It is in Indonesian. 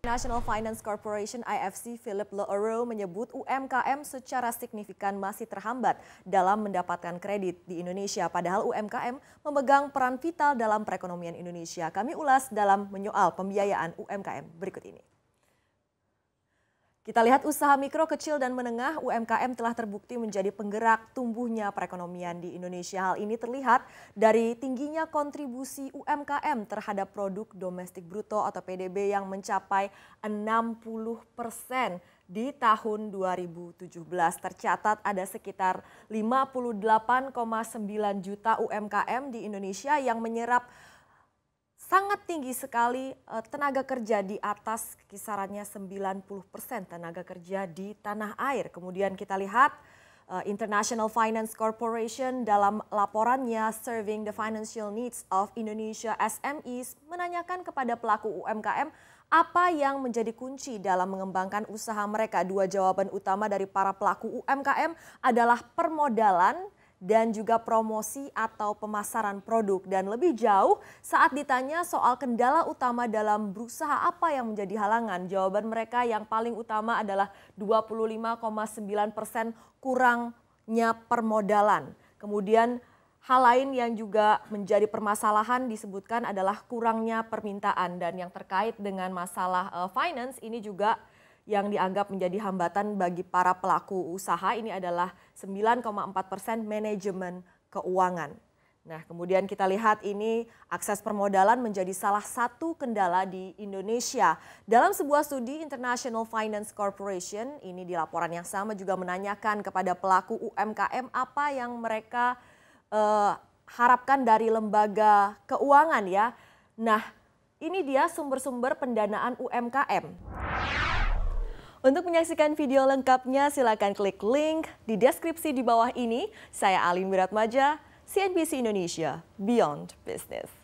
National Finance Corporation IFC Philip Leoreau menyebut UMKM secara signifikan masih terhambat dalam mendapatkan kredit di Indonesia. Padahal UMKM memegang peran vital dalam perekonomian Indonesia. Kami ulas dalam menyoal pembiayaan UMKM berikut ini. Kita lihat usaha mikro, kecil, dan menengah UMKM telah terbukti menjadi penggerak tumbuhnya perekonomian di Indonesia. Hal ini terlihat dari tingginya kontribusi UMKM terhadap produk domestik bruto atau PDB yang mencapai 60 persen di tahun 2017 tercatat ada sekitar 58,9 juta UMKM di Indonesia yang menyerap sangat tinggi sekali eh, tenaga kerja di atas kisarannya 90% tenaga kerja di tanah air. Kemudian kita lihat eh, International Finance Corporation dalam laporannya Serving the Financial Needs of Indonesia SMEs menanyakan kepada pelaku UMKM apa yang menjadi kunci dalam mengembangkan usaha mereka. Dua jawaban utama dari para pelaku UMKM adalah permodalan dan juga promosi atau pemasaran produk. Dan lebih jauh saat ditanya soal kendala utama dalam berusaha apa yang menjadi halangan, jawaban mereka yang paling utama adalah 25,9 persen kurangnya permodalan. Kemudian hal lain yang juga menjadi permasalahan disebutkan adalah kurangnya permintaan dan yang terkait dengan masalah eh, finance ini juga yang dianggap menjadi hambatan bagi para pelaku usaha ini adalah 9,4 persen manajemen keuangan. Nah, kemudian kita lihat ini akses permodalan menjadi salah satu kendala di Indonesia. Dalam sebuah studi International Finance Corporation, ini di laporan yang sama juga menanyakan kepada pelaku UMKM apa yang mereka eh, harapkan dari lembaga keuangan ya. Nah, ini dia sumber-sumber pendanaan UMKM. Untuk menyaksikan video lengkapnya silakan klik link di deskripsi di bawah ini. Saya Alin Wiratmaja, CNBC Indonesia, Beyond Business.